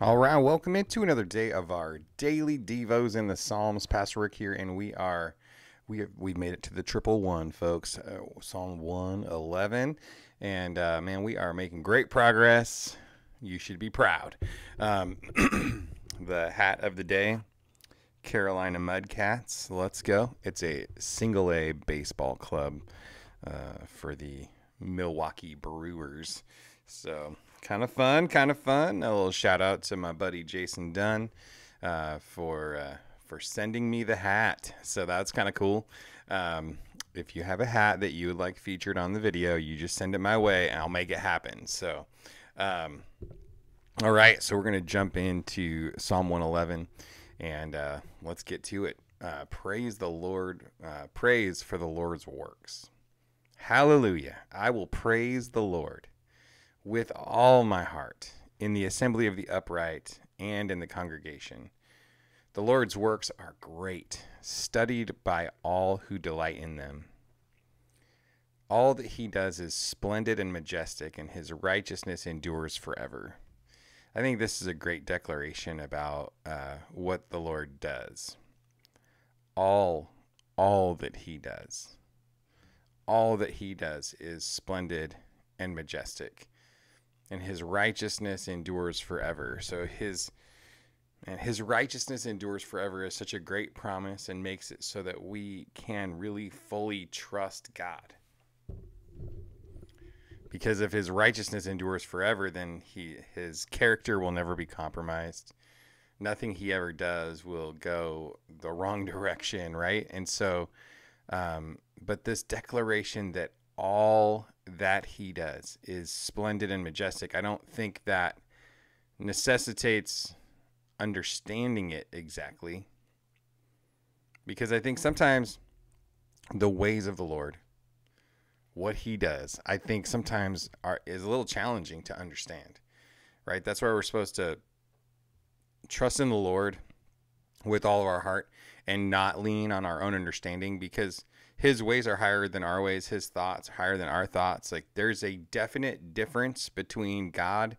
All right, welcome into another day of our daily devos in the Psalms. Pastor Rick here, and we are we have, we made it to the triple one, folks. Uh, Psalm one eleven, and uh, man, we are making great progress. You should be proud. Um, the hat of the day, Carolina Mudcats. Let's go. It's a single A baseball club uh, for the Milwaukee Brewers. So kind of fun, kind of fun. A little shout out to my buddy Jason Dunn uh, for uh, for sending me the hat. So that's kind of cool. Um, if you have a hat that you would like featured on the video, you just send it my way, and I'll make it happen. So, um, all right. So we're gonna jump into Psalm 111, and uh, let's get to it. Uh, praise the Lord. Uh, praise for the Lord's works. Hallelujah. I will praise the Lord with all my heart in the assembly of the upright and in the congregation. The Lord's works are great, studied by all who delight in them. All that he does is splendid and majestic, and his righteousness endures forever. I think this is a great declaration about uh, what the Lord does. All, all that he does, all that he does is splendid and majestic and his righteousness endures forever. So his and his righteousness endures forever is such a great promise and makes it so that we can really fully trust God. Because if his righteousness endures forever, then he his character will never be compromised. Nothing he ever does will go the wrong direction, right? And so um, but this declaration that all that he does is splendid and majestic. I don't think that necessitates understanding it exactly because I think sometimes the ways of the Lord, what he does, I think sometimes are is a little challenging to understand. Right? That's where we're supposed to trust in the Lord with all of our heart and not lean on our own understanding because his ways are higher than our ways, his thoughts are higher than our thoughts. Like there's a definite difference between God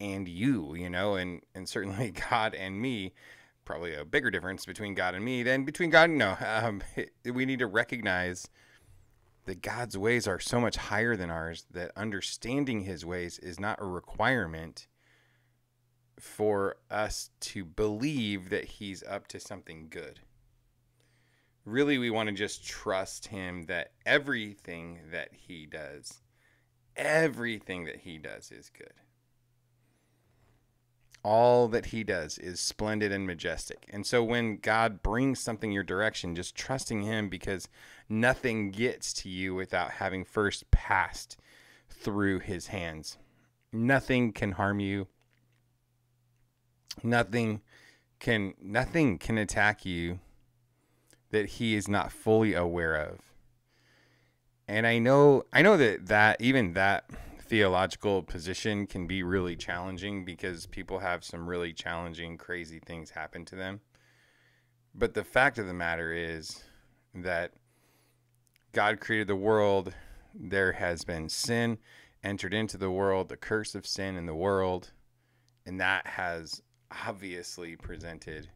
and you, you know, and and certainly God and me, probably a bigger difference between God and me than between God and no. Um, we need to recognize that God's ways are so much higher than ours that understanding his ways is not a requirement for us to believe that he's up to something good really we want to just trust him that everything that he does everything that he does is good all that he does is splendid and majestic and so when god brings something your direction just trusting him because nothing gets to you without having first passed through his hands nothing can harm you nothing can nothing can attack you that he is not fully aware of. And I know I know that that even that theological position can be really challenging because people have some really challenging crazy things happen to them. But the fact of the matter is that God created the world, there has been sin entered into the world, the curse of sin in the world, and that has obviously presented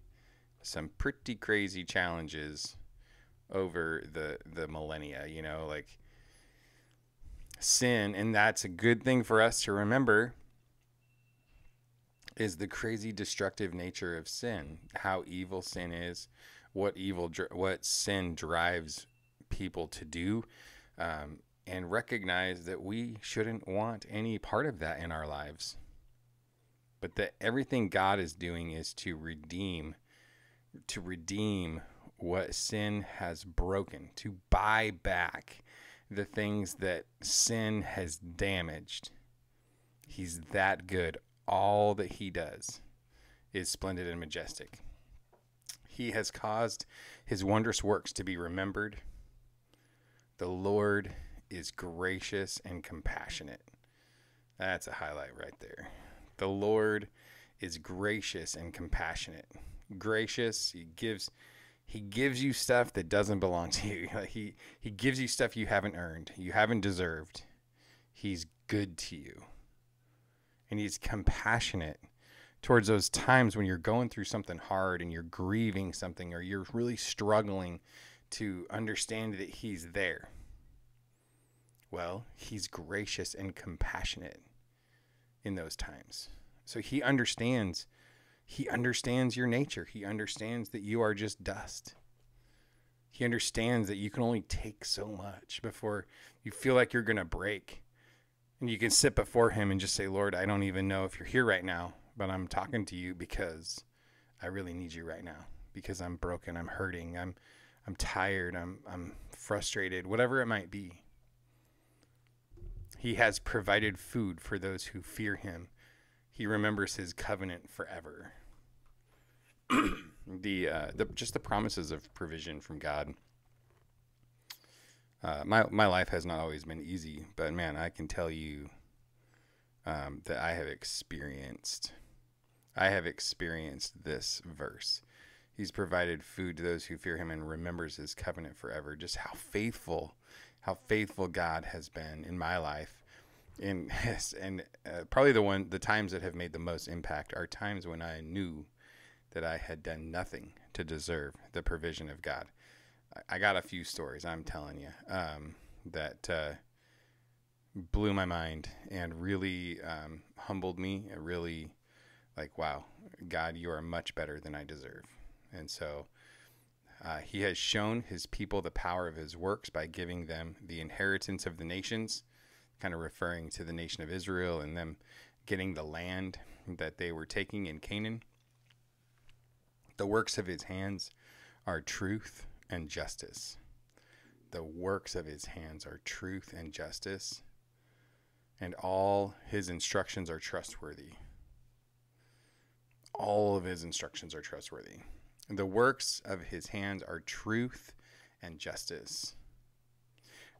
some pretty crazy challenges over the the millennia you know like sin and that's a good thing for us to remember is the crazy destructive nature of sin how evil sin is what evil what sin drives people to do um, and recognize that we shouldn't want any part of that in our lives but that everything god is doing is to redeem to redeem what sin has broken, to buy back the things that sin has damaged. He's that good. All that he does is splendid and majestic. He has caused his wondrous works to be remembered. The Lord is gracious and compassionate. That's a highlight right there. The Lord is gracious and compassionate gracious. He gives he gives you stuff that doesn't belong to you. he he gives you stuff you haven't earned, you haven't deserved. He's good to you. And he's compassionate towards those times when you're going through something hard and you're grieving something or you're really struggling to understand that he's there. Well, he's gracious and compassionate in those times. So he understands he understands your nature. He understands that you are just dust. He understands that you can only take so much before you feel like you're going to break. And you can sit before him and just say, Lord, I don't even know if you're here right now, but I'm talking to you because I really need you right now because I'm broken, I'm hurting, I'm I'm tired, I'm I'm frustrated, whatever it might be. He has provided food for those who fear him. He remembers his covenant forever. the, uh, the just the promises of provision from God. Uh, my my life has not always been easy, but man, I can tell you um, that I have experienced. I have experienced this verse. He's provided food to those who fear him and remembers his covenant forever. Just how faithful, how faithful God has been in my life. And, and uh, probably the one, the times that have made the most impact are times when I knew that I had done nothing to deserve the provision of God. I got a few stories, I'm telling you, um, that uh, blew my mind and really um, humbled me. It really, like, wow, God, you are much better than I deserve. And so uh, he has shown his people the power of his works by giving them the inheritance of the nations, kind of referring to the nation of Israel and them getting the land that they were taking in Canaan. The works of his hands are truth and justice. The works of his hands are truth and justice, and all his instructions are trustworthy. All of his instructions are trustworthy. The works of his hands are truth and justice.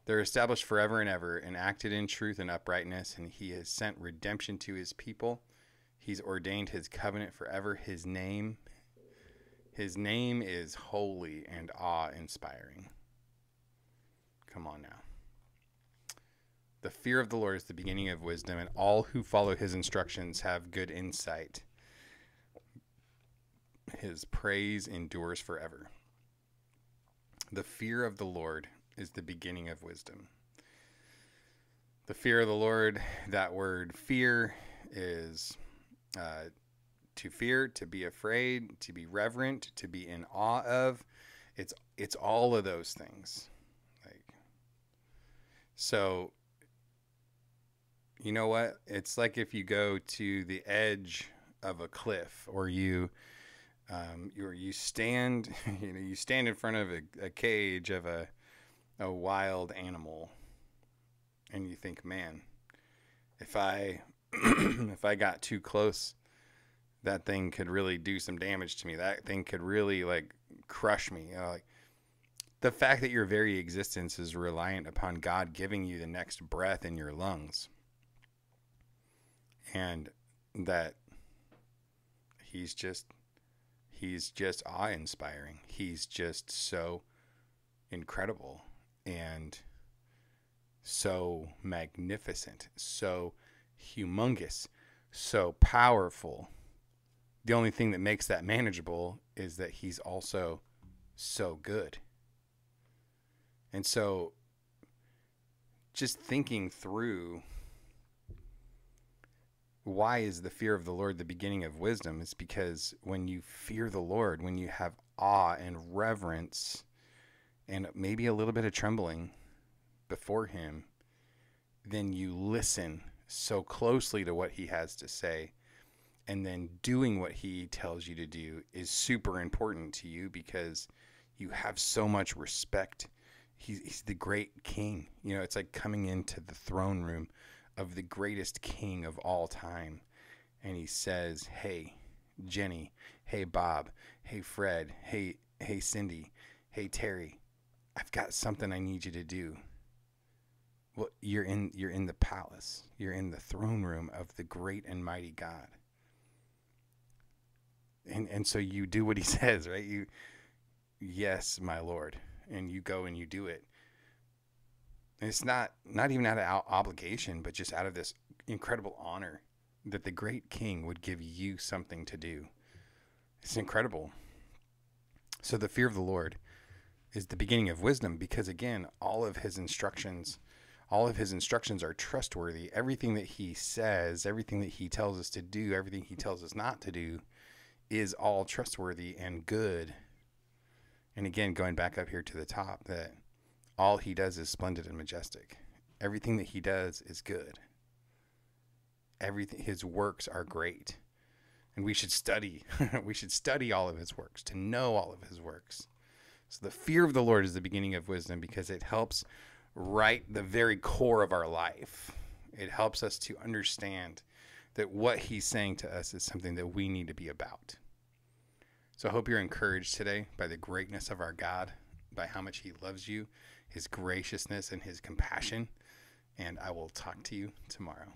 They're established forever and ever, enacted in truth and uprightness, and he has sent redemption to his people. He's ordained his covenant forever. His name his name is holy and awe inspiring. Come on now. The fear of the Lord is the beginning of wisdom, and all who follow his instructions have good insight. His praise endures forever. The fear of the Lord is the beginning of wisdom. The fear of the Lord, that word fear is uh, to fear, to be afraid, to be reverent, to be in awe of. It's it's all of those things. Like so you know what? It's like if you go to the edge of a cliff or you um, you you stand you know you stand in front of a, a cage of a a wild animal and you think, man, if I if I got too close that thing could really do some damage to me. That thing could really like crush me. You know, like the fact that your very existence is reliant upon God giving you the next breath in your lungs. And that he's just he's just awe-inspiring. He's just so incredible and so magnificent, so humongous, so powerful the only thing that makes that manageable is that he's also so good. And so just thinking through why is the fear of the Lord the beginning of wisdom? It's because when you fear the Lord, when you have awe and reverence and maybe a little bit of trembling before Him, then you listen so closely to what He has to say and then doing what he tells you to do is super important to you because you have so much respect. He's, he's the great king. You know, it's like coming into the throne room of the greatest king of all time. And he says, Hey, Jenny. Hey, Bob. Hey, Fred. Hey, hey, Cindy. Hey, Terry. I've got something I need you to do. Well, you're in, you're in the palace. You're in the throne room of the great and mighty God and and so you do what he says, right? You yes, my lord, and you go and you do it. And it's not not even out of obligation, but just out of this incredible honor that the great king would give you something to do. It's incredible. So the fear of the Lord is the beginning of wisdom because again, all of his instructions all of his instructions are trustworthy. Everything that he says, everything that he tells us to do, everything he tells us not to do is all trustworthy and good. And again, going back up here to the top, that all he does is splendid and majestic. Everything that he does is good. Everything his works are great. And we should study. we should study all of his works to know all of his works. So the fear of the Lord is the beginning of wisdom because it helps right the very core of our life. It helps us to understand that what he's saying to us is something that we need to be about. So I hope you're encouraged today by the greatness of our God, by how much He loves you, His graciousness, and His compassion. And I will talk to you tomorrow.